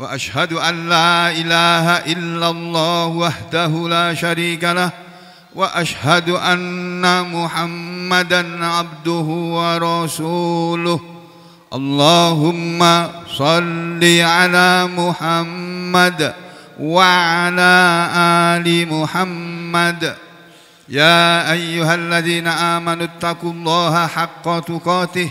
واشهد ان لا اله الا الله وحده لا شريك له واشهد ان محمدا عبده ورسوله اللهم صل على محمد وعلى ال محمد يا ايها الذين امنوا اتقوا الله حق تقاته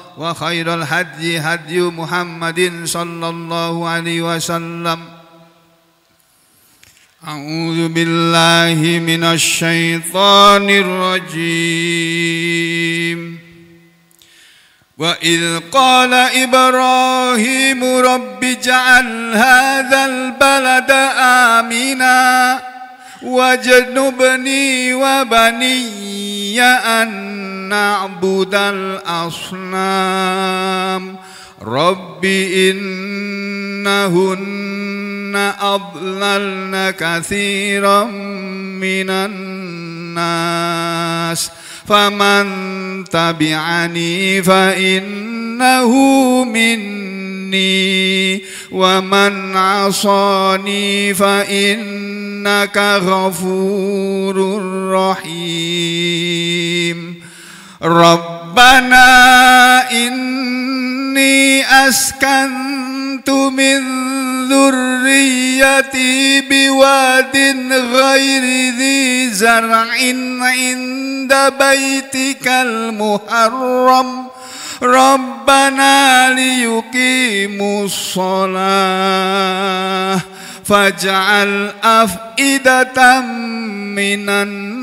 وخير الهدي هدي محمد صلى الله عليه وسلم أعوذ بالله من الشيطان الرجيم وإذ قال إبراهيم رب اجعل هذا البلد آمنا واجنبني وبني أن نعبد الأصنام رب إنهن أضللن كثيرا من الناس فمن تبعني فإنه مني ومن عصاني فإنك غفور رحيم Rabbana inni askantu min dhurriyyati biwadin ghairi dhi zar'in inda baitikal muharram Rabbana liyukimu salah faj'al af'idatan minan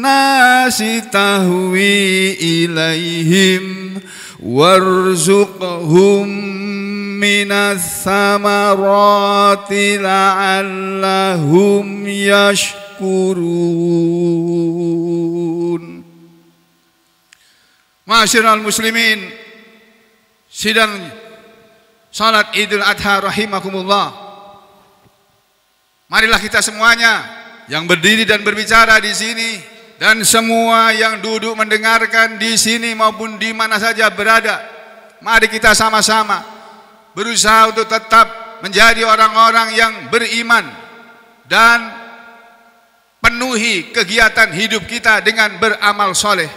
nasi tahwi ilaihim warzuqhum minas samarati la'allahum yashkurun Masyiral muslimin sidang salat Idul Adha rahimakumullah Marilah kita semuanya yang berdiri dan berbicara di sini dan semua yang duduk mendengarkan di sini maupun di mana saja berada. Mari kita sama-sama berusaha untuk tetap menjadi orang-orang yang beriman dan penuhi kegiatan hidup kita dengan beramal soleh.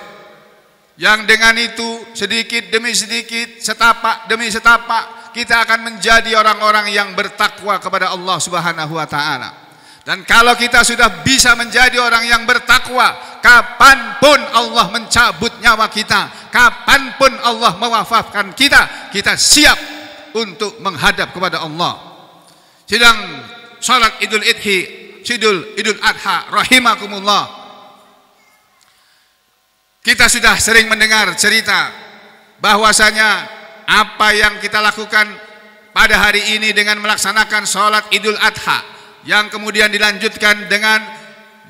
Yang dengan itu sedikit demi sedikit, setapak demi setapak kita akan menjadi orang-orang yang bertakwa kepada Allah Subhanahu wa taala. Dan kalau kita sudah bisa menjadi orang yang bertakwa, kapanpun Allah mencabut nyawa kita kapanpun Allah mewafatkan kita kita siap untuk menghadap kepada Allah sidang salat idul idhi sidul idul adha rahimakumullah kita sudah sering mendengar cerita bahwasanya apa yang kita lakukan pada hari ini dengan melaksanakan sholat idul adha yang kemudian dilanjutkan dengan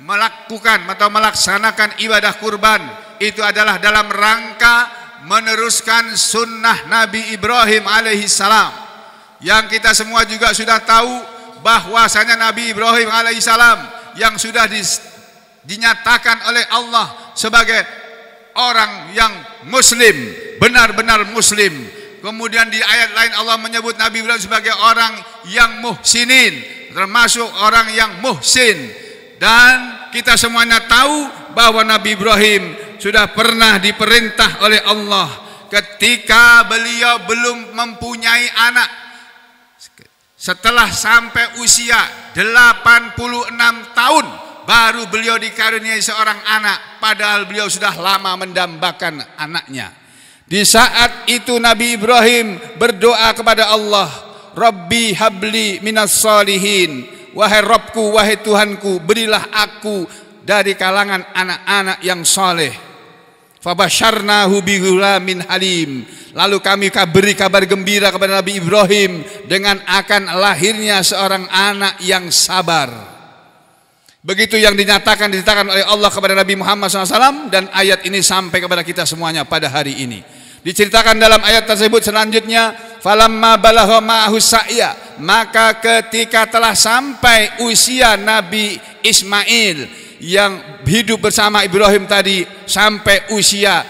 melakukan atau melaksanakan ibadah kurban itu adalah dalam rangka meneruskan sunnah Nabi Ibrahim alaihi salam yang kita semua juga sudah tahu bahwasanya Nabi Ibrahim alaihi salam yang sudah di, dinyatakan oleh Allah sebagai orang yang muslim benar-benar muslim kemudian di ayat lain Allah menyebut Nabi Ibrahim sebagai orang yang muhsinin termasuk orang yang muhsin dan kita semuanya tahu bahwa Nabi Ibrahim sudah pernah diperintah oleh Allah ketika beliau belum mempunyai anak setelah sampai usia 86 tahun baru beliau dikaruniai seorang anak padahal beliau sudah lama mendambakan anaknya di saat itu Nabi Ibrahim berdoa kepada Allah Rabbi habli minas salihin Wahai Robku, wahai Tuhanku Berilah aku dari kalangan anak-anak yang soleh Fabasyarnahu min halim Lalu kami beri kabar gembira kepada Nabi Ibrahim Dengan akan lahirnya seorang anak yang sabar Begitu yang dinyatakan diceritakan oleh Allah kepada Nabi Muhammad SAW Dan ayat ini sampai kepada kita semuanya pada hari ini Diceritakan dalam ayat tersebut selanjutnya Falamma balagha ma'ahu maka ketika telah sampai usia Nabi Ismail yang hidup bersama Ibrahim tadi sampai usia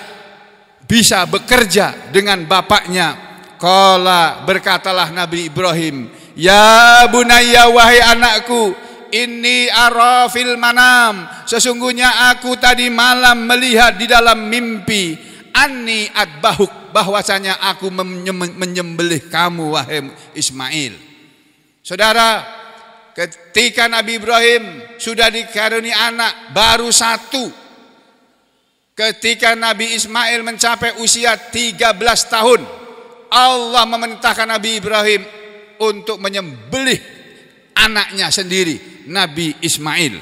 bisa bekerja dengan bapaknya qala berkatalah Nabi Ibrahim ya Bunaya wahai anakku ini arafil manam sesungguhnya aku tadi malam melihat di dalam mimpi anni adbahuk bahwasanya aku menyembelih kamu wahai Ismail Saudara, ketika Nabi Ibrahim sudah dikaruni anak baru satu. Ketika Nabi Ismail mencapai usia 13 tahun, Allah memerintahkan Nabi Ibrahim untuk menyembelih anaknya sendiri, Nabi Ismail.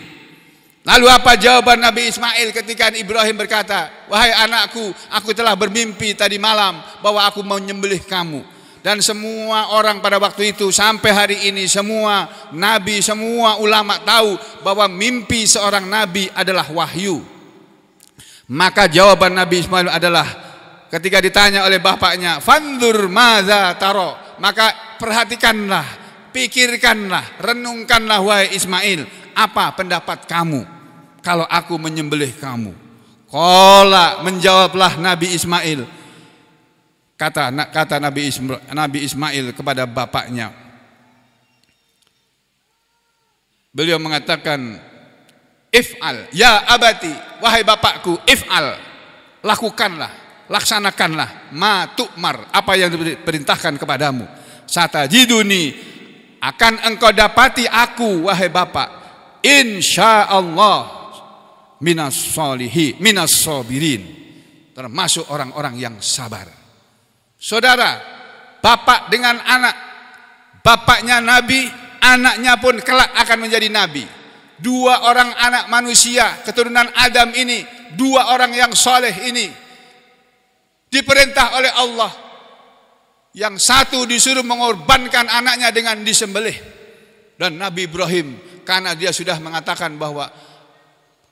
Lalu apa jawaban Nabi Ismail ketika Ibrahim berkata, "Wahai anakku, aku telah bermimpi tadi malam bahwa aku mau menyembelih kamu." dan semua orang pada waktu itu sampai hari ini semua nabi semua ulama tahu bahwa mimpi seorang nabi adalah wahyu maka jawaban Nabi Ismail adalah ketika ditanya oleh bapaknya fandur maza taro maka perhatikanlah pikirkanlah renungkanlah wahai Ismail apa pendapat kamu kalau aku menyembelih kamu Kola menjawablah Nabi Ismail Kata kata Nabi Ismail, Nabi Ismail kepada bapaknya. Beliau mengatakan, "If'al, ya abati, wahai bapakku, if'al, lakukanlah, laksanakanlah ma tu'mar, apa yang diperintahkan kepadamu. Satajiduni, akan engkau dapati aku, wahai bapak, insyaallah minas solihi, minas sabirin." Termasuk orang-orang yang sabar. Saudara, bapak dengan anak, bapaknya nabi, anaknya pun kelak akan menjadi nabi. Dua orang anak manusia keturunan Adam ini, dua orang yang soleh ini diperintah oleh Allah. Yang satu disuruh mengorbankan anaknya dengan disembelih dan Nabi Ibrahim karena dia sudah mengatakan bahwa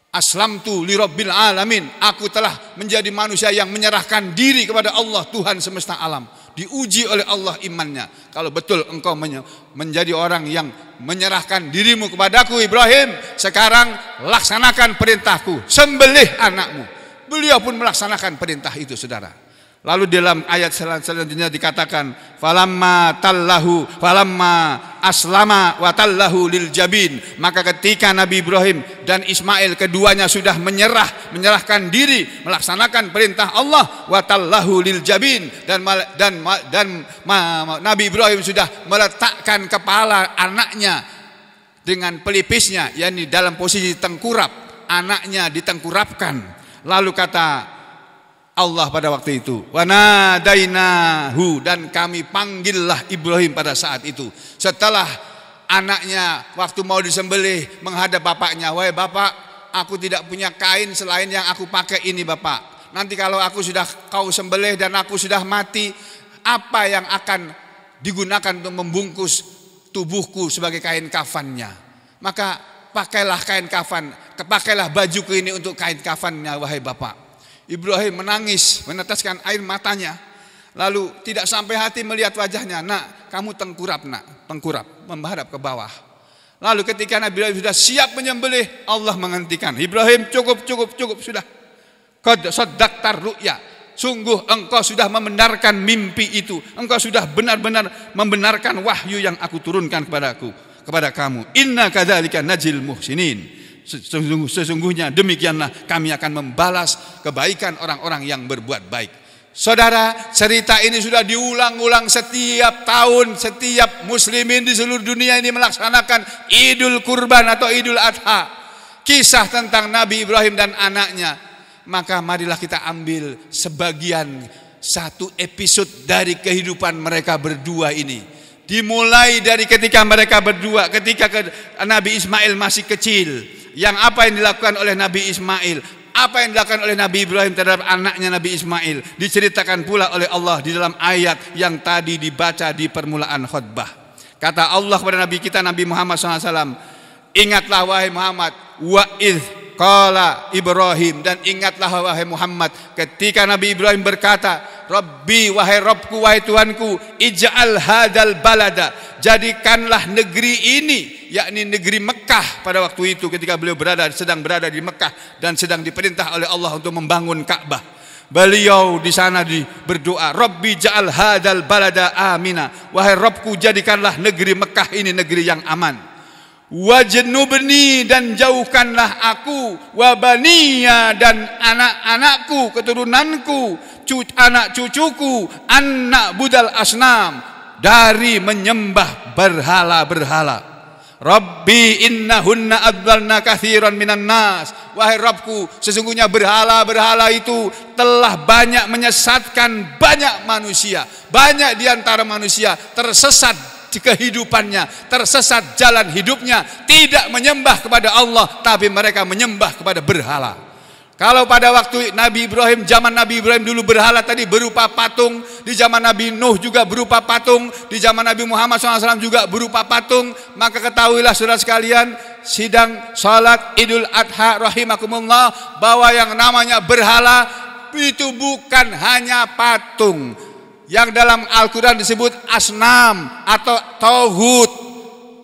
Aslamtu li rabbil alamin. Aku telah menjadi manusia yang menyerahkan diri kepada Allah Tuhan semesta alam. Diuji oleh Allah imannya. Kalau betul engkau menjadi orang yang menyerahkan dirimu kepadaku Ibrahim, sekarang laksanakan perintahku, sembelih anakmu. Beliau pun melaksanakan perintah itu, Saudara. Lalu dalam ayat selanjutnya dikatakan falamma tallahu falamma aslama watallahu lil jabin maka ketika Nabi Ibrahim dan Ismail keduanya sudah menyerah menyerahkan diri melaksanakan perintah Allah watallahu lil jabin dan dan dan Nabi Ibrahim sudah meletakkan kepala anaknya dengan pelipisnya yakni dalam posisi tengkurap anaknya ditengkurapkan lalu kata Allah pada waktu itu. Wanadainahu dan kami panggillah Ibrahim pada saat itu. Setelah anaknya waktu mau disembelih menghadap bapaknya, "Wahai bapak, aku tidak punya kain selain yang aku pakai ini, bapak. Nanti kalau aku sudah kau sembelih dan aku sudah mati, apa yang akan digunakan untuk membungkus tubuhku sebagai kain kafannya?" Maka pakailah kain kafan, pakailah bajuku ini untuk kain kafannya, wahai bapak. Ibrahim menangis, meneteskan air matanya. Lalu tidak sampai hati melihat wajahnya. Nak, kamu tengkurap nak, tengkurap, membarap ke bawah. Lalu ketika Nabi Ibrahim sudah siap menyembelih, Allah menghentikan. Ibrahim cukup, cukup, cukup, sudah. Qad saddaqtar ru'ya. Sungguh engkau sudah membenarkan mimpi itu. Engkau sudah benar-benar membenarkan wahyu yang aku turunkan kepadaku kepada kamu. Inna kadzalika najil muhsinin. Sesungguhnya demikianlah kami akan membalas kebaikan orang-orang yang berbuat baik. Saudara, cerita ini sudah diulang-ulang setiap tahun, setiap muslimin di seluruh dunia ini melaksanakan Idul Kurban atau Idul Adha. Kisah tentang Nabi Ibrahim dan anaknya. Maka marilah kita ambil sebagian satu episode dari kehidupan mereka berdua ini dimulai dari ketika mereka berdua ketika ke, Nabi Ismail masih kecil yang apa yang dilakukan oleh Nabi Ismail apa yang dilakukan oleh Nabi Ibrahim terhadap anaknya Nabi Ismail diceritakan pula oleh Allah di dalam ayat yang tadi dibaca di permulaan khutbah kata Allah kepada Nabi kita Nabi Muhammad SAW ingatlah wahai Muhammad wa'idh Qala Ibrahim dan ingatlah wahai Muhammad ketika Nabi Ibrahim berkata, "Rabbi wahai Rabbku wahai Tuhanku, ij'al hadal balada." Jadikanlah negeri ini yakni negeri Mekah pada waktu itu ketika beliau berada sedang berada di Mekah dan sedang diperintah oleh Allah untuk membangun Ka'bah. Beliau di sana di berdoa, Rabbi ja'al hadal balada amina. Wahai Robku jadikanlah negeri Mekah ini negeri yang aman. Wajnubni dan jauhkanlah aku wabaniya dan anak-anakku keturunanku cu anak cucuku anak budal asnam dari menyembah berhala-berhala Rabbi innahunna adlalna kathiran minan nas wahai Rabbku sesungguhnya berhala-berhala itu telah banyak menyesatkan banyak manusia banyak diantara manusia tersesat di kehidupannya, tersesat jalan hidupnya, tidak menyembah kepada Allah, tapi mereka menyembah kepada berhala. Kalau pada waktu Nabi Ibrahim, zaman Nabi Ibrahim dulu berhala tadi berupa patung, di zaman Nabi Nuh juga berupa patung, di zaman Nabi Muhammad SAW juga berupa patung, maka ketahuilah saudara sekalian, sidang salat Idul Adha rahimakumullah bahwa yang namanya berhala itu bukan hanya patung, yang dalam Al-Quran disebut asnam atau tohut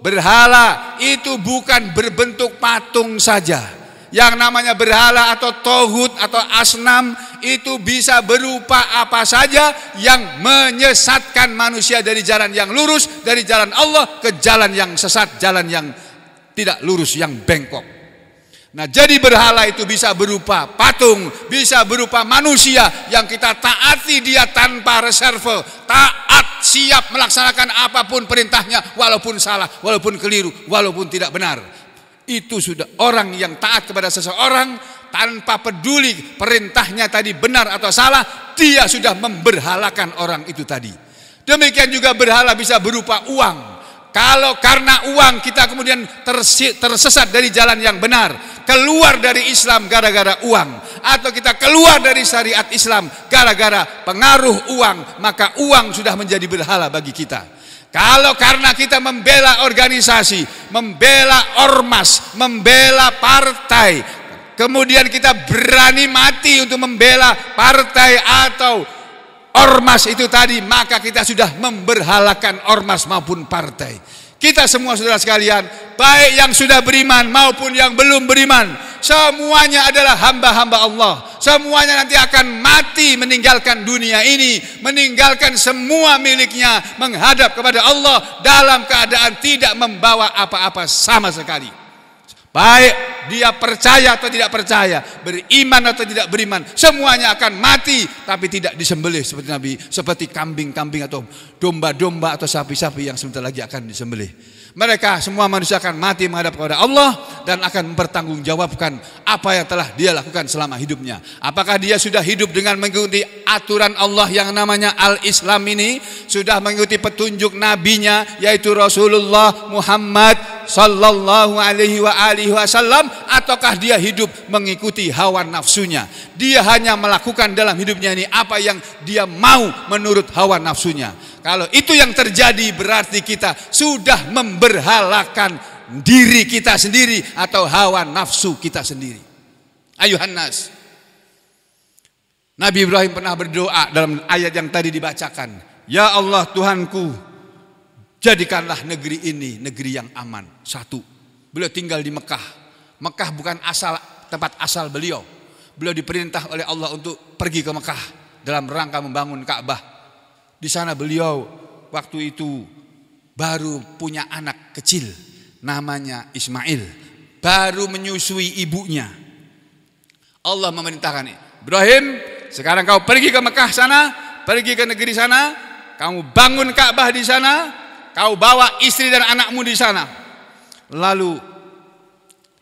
berhala itu bukan berbentuk patung saja yang namanya berhala atau tohut atau asnam itu bisa berupa apa saja yang menyesatkan manusia dari jalan yang lurus dari jalan Allah ke jalan yang sesat jalan yang tidak lurus yang bengkok Nah, jadi berhala itu bisa berupa patung, bisa berupa manusia yang kita taati dia tanpa reserve, taat siap melaksanakan apapun perintahnya walaupun salah, walaupun keliru, walaupun tidak benar. Itu sudah orang yang taat kepada seseorang tanpa peduli perintahnya tadi benar atau salah, dia sudah memberhalakan orang itu tadi. Demikian juga berhala bisa berupa uang kalau karena uang kita kemudian tersesat dari jalan yang benar, keluar dari Islam gara-gara uang, atau kita keluar dari syariat Islam gara-gara pengaruh uang, maka uang sudah menjadi berhala bagi kita. Kalau karena kita membela organisasi, membela ormas, membela partai, kemudian kita berani mati untuk membela partai atau ormas itu tadi, maka kita sudah memberhalakan ormas maupun partai. Kita semua saudara sekalian, baik yang sudah beriman maupun yang belum beriman, semuanya adalah hamba-hamba Allah. Semuanya nanti akan mati meninggalkan dunia ini, meninggalkan semua miliknya, menghadap kepada Allah dalam keadaan tidak membawa apa-apa sama sekali. Baik dia percaya atau tidak percaya, beriman atau tidak beriman, semuanya akan mati tapi tidak disembelih seperti Nabi, seperti kambing-kambing atau domba-domba atau sapi-sapi yang sebentar lagi akan disembelih. Mereka semua manusia akan mati menghadap kepada Allah dan akan mempertanggungjawabkan apa yang telah dia lakukan selama hidupnya. Apakah dia sudah hidup dengan mengikuti aturan Allah yang namanya Al-Islam ini, sudah mengikuti petunjuk nabinya yaitu Rasulullah Muhammad sallallahu alaihi wa alihi wasallam ataukah dia hidup mengikuti hawa nafsunya? Dia hanya melakukan dalam hidupnya ini apa yang dia mau menurut hawa nafsunya. Kalau itu yang terjadi berarti kita sudah memberhalakan diri kita sendiri atau hawa nafsu kita sendiri. Ayuh Hanas. Nabi Ibrahim pernah berdoa dalam ayat yang tadi dibacakan. Ya Allah Tuhanku, jadikanlah negeri ini negeri yang aman. Satu, beliau tinggal di Mekah. Mekah bukan asal tempat asal beliau. Beliau diperintah oleh Allah untuk pergi ke Mekah dalam rangka membangun Ka'bah di sana beliau waktu itu baru punya anak kecil namanya Ismail. Baru menyusui ibunya. Allah memerintahkan, Ibrahim sekarang kau pergi ke Mekah sana, pergi ke negeri sana, kamu bangun Ka'bah di sana, kau bawa istri dan anakmu di sana. Lalu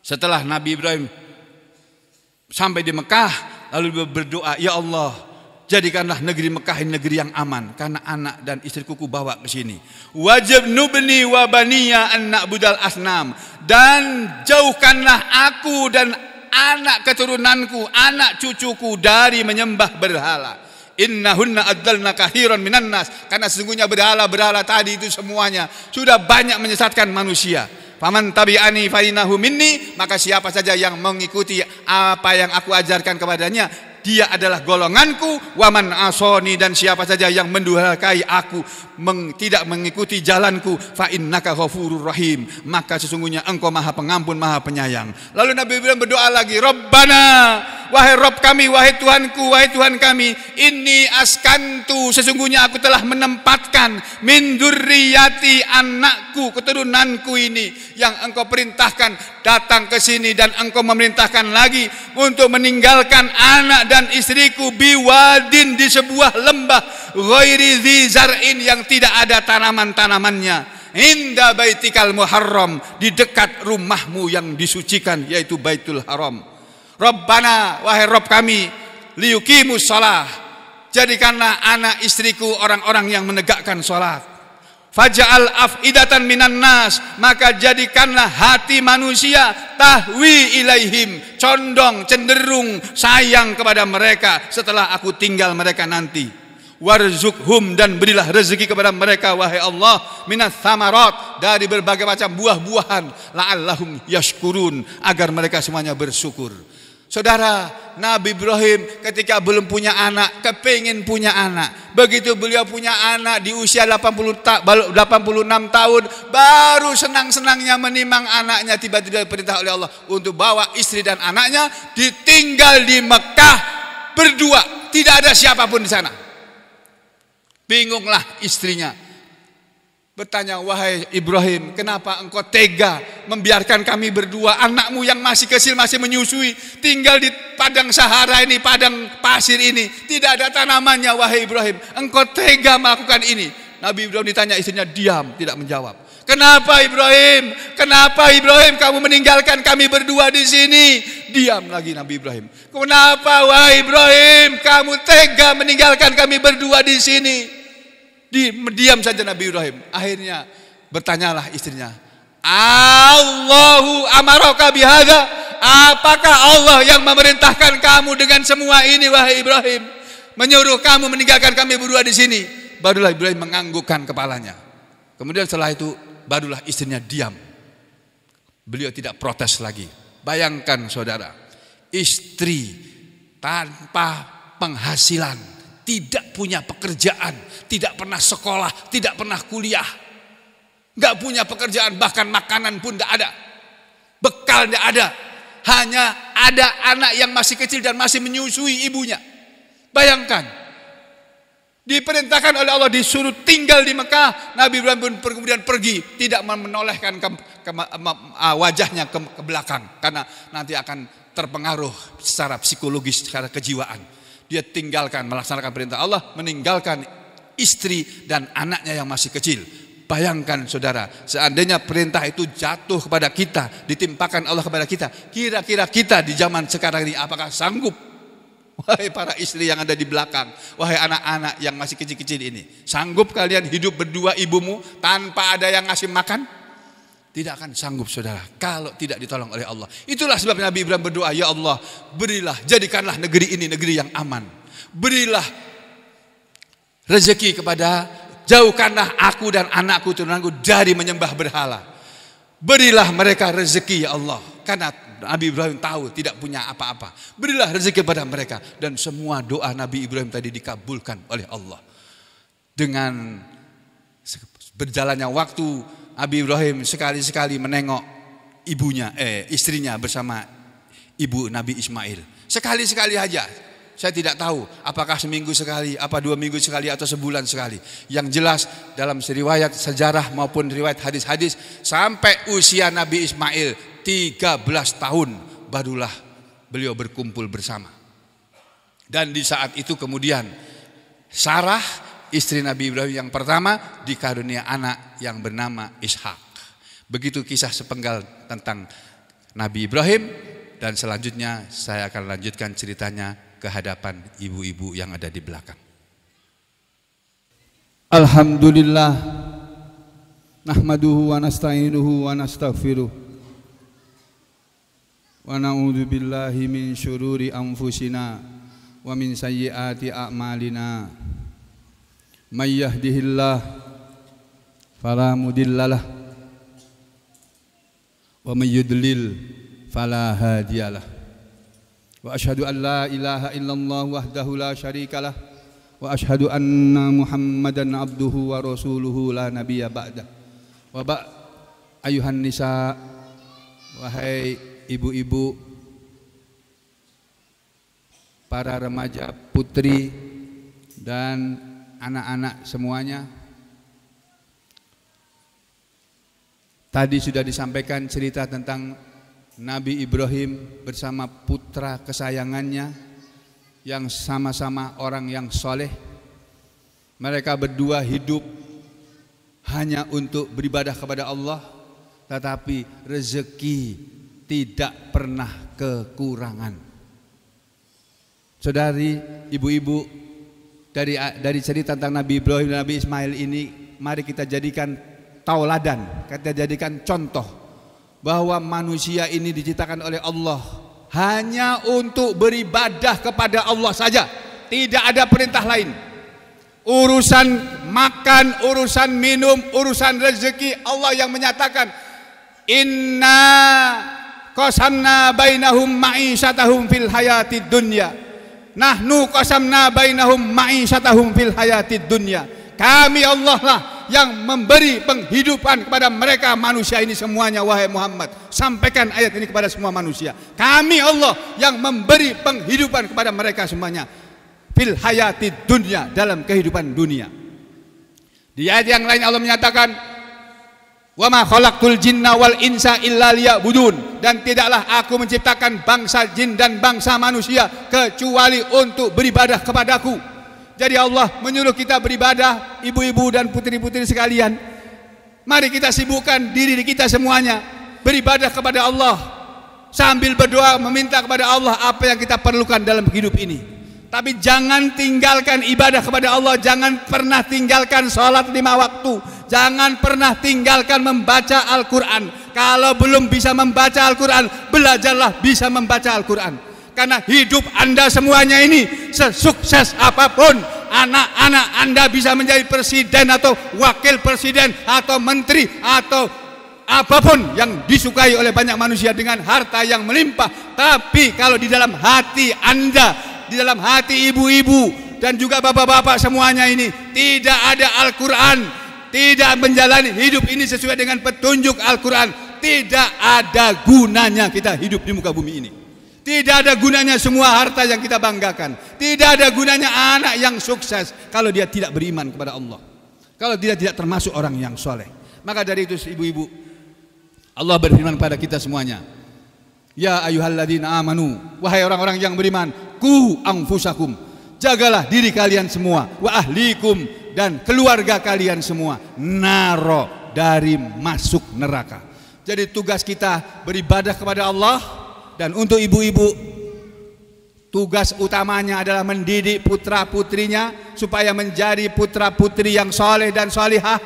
setelah Nabi Ibrahim sampai di Mekah, lalu berdoa, Ya Allah, Jadikanlah negeri Mekah ini negeri yang aman karena anak dan istriku bawa ke sini. Wajib nubni wa baniya anak budal asnam dan jauhkanlah aku dan anak keturunanku, anak cucuku dari menyembah berhala. Innahunna adlalna kahiran minan nas karena sesungguhnya berhala-berhala tadi itu semuanya sudah banyak menyesatkan manusia. Paman tabi'ani fainahu minni maka siapa saja yang mengikuti apa yang aku ajarkan kepadanya dia adalah golonganku waman asoni dan siapa saja yang menduhakai aku meng, tidak mengikuti jalanku fa innaka ghafurur rahim maka sesungguhnya engkau maha pengampun maha penyayang lalu Nabi bilang berdoa lagi Rabbana wahai Rob kami wahai Tuhanku wahai Tuhan kami ini askantu sesungguhnya aku telah menempatkan min durriyati anakku keturunanku ini yang engkau perintahkan datang ke sini dan engkau memerintahkan lagi untuk meninggalkan anak dan istriku biwadin di sebuah lembah ghairi dzar'in yang tidak ada tanaman-tanamannya inda baitikal muharram di dekat rumahmu yang disucikan yaitu Baitul Haram Rabbana wahai Rabb kami liyuqimus shalah jadikanlah anak istriku orang-orang yang menegakkan salat Faja'al afidatan minan nas Maka jadikanlah hati manusia Tahwi ilaihim Condong, cenderung, sayang kepada mereka Setelah aku tinggal mereka nanti Warzukhum dan berilah rezeki kepada mereka wahai Allah minat thamarat dari berbagai macam buah-buahan la'allahum yashkurun agar mereka semuanya bersyukur. Saudara, Nabi Ibrahim ketika belum punya anak, kepingin punya anak. Begitu beliau punya anak di usia 80 ta 86 tahun, baru senang-senangnya menimang anaknya tiba-tiba diperintah oleh Allah untuk bawa istri dan anaknya ditinggal di Mekah berdua, tidak ada siapapun di sana. Bingunglah istrinya. Bertanya, wahai Ibrahim, kenapa engkau tega membiarkan kami berdua anakmu yang masih kecil masih menyusui tinggal di padang sahara ini, padang pasir ini, tidak ada tanamannya wahai Ibrahim. Engkau tega melakukan ini. Nabi Ibrahim ditanya istrinya diam, tidak menjawab. Kenapa Ibrahim? Kenapa Ibrahim kamu meninggalkan kami berdua di sini? Diam lagi Nabi Ibrahim. Kenapa Wah Ibrahim kamu tega meninggalkan kami berdua di sini? Di, diam saja Nabi Ibrahim. Akhirnya bertanyalah istrinya. Allahu amaroka bihaga. Apakah Allah yang memerintahkan kamu dengan semua ini Wah Ibrahim? Menyuruh kamu meninggalkan kami berdua di sini. Barulah Ibrahim menganggukkan kepalanya. Kemudian setelah itu barulah istrinya diam. Beliau tidak protes lagi. Bayangkan saudara, istri tanpa penghasilan, tidak punya pekerjaan, tidak pernah sekolah, tidak pernah kuliah. Gak punya pekerjaan, bahkan makanan pun gak ada. Bekal gak ada. Hanya ada anak yang masih kecil dan masih menyusui ibunya. Bayangkan, Diperintahkan oleh Allah disuruh tinggal di Mekah. Nabi Ibrahim pun kemudian pergi. Tidak menolehkan ke, ke, wajahnya ke, ke belakang. Karena nanti akan terpengaruh secara psikologis, secara kejiwaan. Dia tinggalkan, melaksanakan perintah Allah. Meninggalkan istri dan anaknya yang masih kecil. Bayangkan saudara, seandainya perintah itu jatuh kepada kita, ditimpakan Allah kepada kita. Kira-kira kita di zaman sekarang ini apakah sanggup Wahai para istri yang ada di belakang, wahai anak-anak yang masih kecil-kecil ini, sanggup kalian hidup berdua ibumu tanpa ada yang ngasih makan? Tidak akan sanggup saudara kalau tidak ditolong oleh Allah. Itulah sebab Nabi Ibrahim berdoa, "Ya Allah, berilah, jadikanlah negeri ini negeri yang aman. Berilah rezeki kepada jauhkanlah aku dan anakku turunanku dari menyembah berhala. Berilah mereka rezeki ya Allah, karena Nabi Ibrahim tahu tidak punya apa-apa. Berilah rezeki kepada mereka. Dan semua doa Nabi Ibrahim tadi dikabulkan oleh Allah. Dengan berjalannya waktu Nabi Ibrahim sekali-sekali menengok ibunya, eh istrinya bersama ibu Nabi Ismail. Sekali-sekali aja. Saya tidak tahu apakah seminggu sekali, apa dua minggu sekali atau sebulan sekali. Yang jelas dalam riwayat sejarah maupun riwayat hadis-hadis sampai usia Nabi Ismail 13 tahun barulah beliau berkumpul bersama. Dan di saat itu kemudian Sarah istri Nabi Ibrahim yang pertama dikarunia anak yang bernama Ishak. Begitu kisah sepenggal tentang Nabi Ibrahim dan selanjutnya saya akan lanjutkan ceritanya ke hadapan ibu-ibu yang ada di belakang. Alhamdulillah nahmaduhu wa nasta'inuhu wa nastaghfiruh Wa min syururi anfusina Wa min sayyati a'malina Man yahdihillah Fala mudillalah Wa man Wa ashadu an la ilaha illallah Wahdahu la sharika Wa ashadu anna muhammadan abduhu Wa rasuluhu la nabiya ba'dah Wa Ayuhan nisa Wahai ibu-ibu, para remaja putri dan anak-anak semuanya. Tadi sudah disampaikan cerita tentang Nabi Ibrahim bersama putra kesayangannya yang sama-sama orang yang soleh. Mereka berdua hidup hanya untuk beribadah kepada Allah, tetapi rezeki tidak pernah kekurangan. Saudari, ibu-ibu, dari dari cerita tentang Nabi Ibrahim dan Nabi Ismail ini, mari kita jadikan tauladan, kita jadikan contoh bahwa manusia ini diciptakan oleh Allah hanya untuk beribadah kepada Allah saja, tidak ada perintah lain. Urusan makan, urusan minum, urusan rezeki Allah yang menyatakan Inna qasamna bainahum ma'isyatahum fil hayati dunya nahnu qasamna bainahum ma'isyatahum fil hayati dunya kami Allah lah yang memberi penghidupan kepada mereka manusia ini semuanya wahai Muhammad sampaikan ayat ini kepada semua manusia kami Allah yang memberi penghidupan kepada mereka semuanya fil hayati dunya dalam kehidupan dunia di ayat yang lain Allah menyatakan Wa ma khalaqtul jinna wal insa illa liya'budun dan tidaklah aku menciptakan bangsa jin dan bangsa manusia kecuali untuk beribadah kepadaku. Jadi Allah menyuruh kita beribadah, ibu-ibu dan putri-putri sekalian. Mari kita sibukkan diri kita semuanya beribadah kepada Allah sambil berdoa meminta kepada Allah apa yang kita perlukan dalam hidup ini. Tapi jangan tinggalkan ibadah kepada Allah, jangan pernah tinggalkan sholat lima waktu, Jangan pernah tinggalkan membaca Al-Quran. Kalau belum bisa membaca Al-Quran, belajarlah bisa membaca Al-Quran. Karena hidup Anda semuanya ini sesukses apapun, anak-anak Anda bisa menjadi presiden atau wakil presiden atau menteri atau apapun yang disukai oleh banyak manusia dengan harta yang melimpah. Tapi kalau di dalam hati Anda, di dalam hati ibu-ibu dan juga bapak-bapak semuanya ini tidak ada Al-Quran tidak menjalani hidup ini sesuai dengan petunjuk Al-Quran, tidak ada gunanya kita hidup di muka bumi ini. Tidak ada gunanya semua harta yang kita banggakan. Tidak ada gunanya anak yang sukses kalau dia tidak beriman kepada Allah. Kalau dia tidak termasuk orang yang soleh. Maka dari itu ibu-ibu, Allah berfirman kepada kita semuanya. Ya ayuhalladzina amanu, wahai orang-orang yang beriman, ku angfusakum. Jagalah diri kalian semua wa ahlikum dan keluarga kalian semua naro dari masuk neraka. Jadi tugas kita beribadah kepada Allah dan untuk ibu-ibu tugas utamanya adalah mendidik putra-putrinya supaya menjadi putra-putri yang soleh dan solihah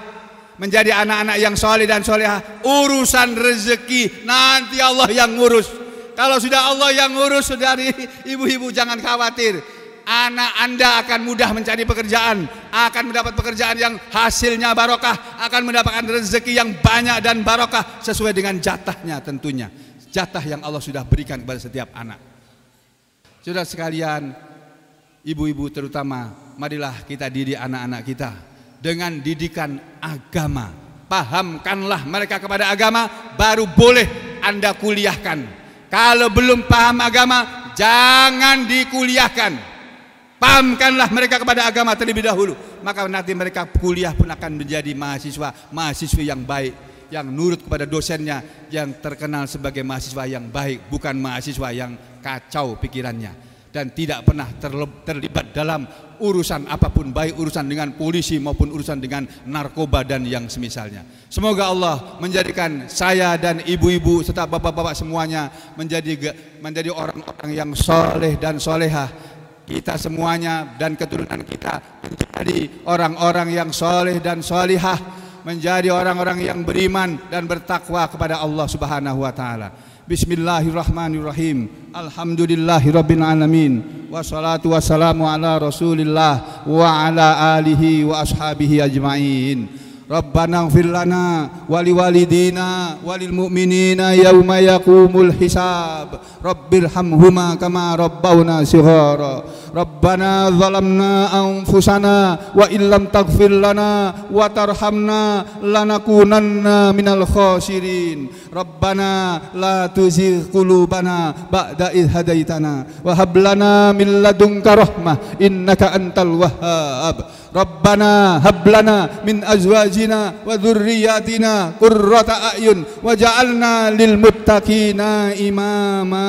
menjadi anak-anak yang soleh dan solehah urusan rezeki nanti Allah yang ngurus kalau sudah Allah yang ngurus saudari ibu-ibu jangan khawatir anak Anda akan mudah mencari pekerjaan, akan mendapat pekerjaan yang hasilnya barokah, akan mendapatkan rezeki yang banyak dan barokah sesuai dengan jatahnya tentunya. Jatah yang Allah sudah berikan kepada setiap anak. Sudah sekalian, ibu-ibu terutama, marilah kita didik anak-anak kita dengan didikan agama. Pahamkanlah mereka kepada agama, baru boleh Anda kuliahkan. Kalau belum paham agama, jangan dikuliahkan. Pahamkanlah mereka kepada agama terlebih dahulu. Maka nanti mereka kuliah pun akan menjadi mahasiswa, mahasiswi yang baik, yang nurut kepada dosennya, yang terkenal sebagai mahasiswa yang baik, bukan mahasiswa yang kacau pikirannya dan tidak pernah terlibat dalam urusan apapun baik urusan dengan polisi maupun urusan dengan narkoba dan yang semisalnya. Semoga Allah menjadikan saya dan ibu-ibu serta bapak-bapak semuanya menjadi menjadi orang-orang yang soleh dan solehah kita semuanya dan keturunan kita menjadi orang-orang yang soleh dan solihah menjadi orang-orang yang beriman dan bertakwa kepada Allah Subhanahu wa taala. Bismillahirrahmanirrahim. Alhamdulillahirabbil alamin. Wassalatu wassalamu ala Rasulillah wa ala alihi wa ashabihi ajmain. Rabbana ighfir lana wali walidina walil mu'minina yawma yaqumul hisab Rabbirhamhuma kama rabbawna shighara. Rabbana zalamna anfusana wa illam taghfir lana wa tarhamna lanakunanna minal khasirin Rabbana la tuzigh qulubana ba'da idh hadaitana wa hab lana min ladunka rahmah innaka antal wahhab ربنا هب لنا من أزواجنا وذرياتنا قرة أعين وجعلنا للمتقين إماما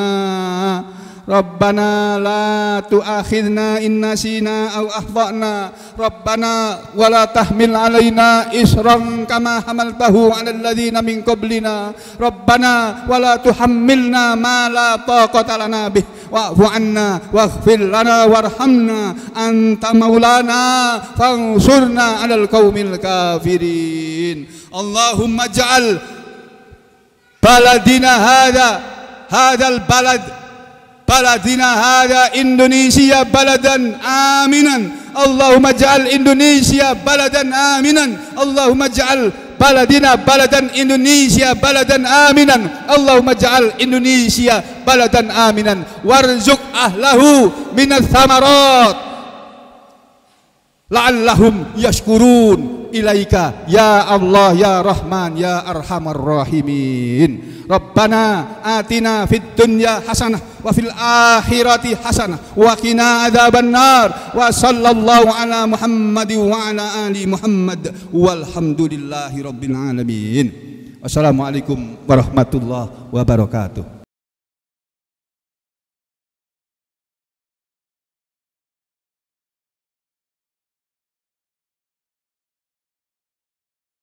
Rabbana la tu'akhidna inna sina au ahdha'na Rabbana wa la tahmil alayna isran kama hamaltahu ala alladhina min qablina Rabbana wa la tuhammilna ma la taqata lana bih wa'fu anna waghfir lana warhamna anta maulana fansurna ala alqawmil kafirin Allahumma ja'al baladina hadha hadha albalad balad بلدنا هذا إندونيسيا بلدا آمنا اللهم اجعل إندونيسيا بلدا آمنا اللهم اجعل بلدنا بلدا إندونيسيا بلدا آمنا اللهم اجعل إندونيسيا بلدا آمنا وارزق أهله من الثمرات la'allahum yashkurun ilaika ya Allah ya Rahman ya Arhamar Rahimin Rabbana atina fid dunya hasanah wa fil akhirati hasanah wa qina adzaban nar wa sallallahu ala Muhammad wa ala ali Muhammad walhamdulillahi rabbil alamin Assalamualaikum warahmatullahi wabarakatuh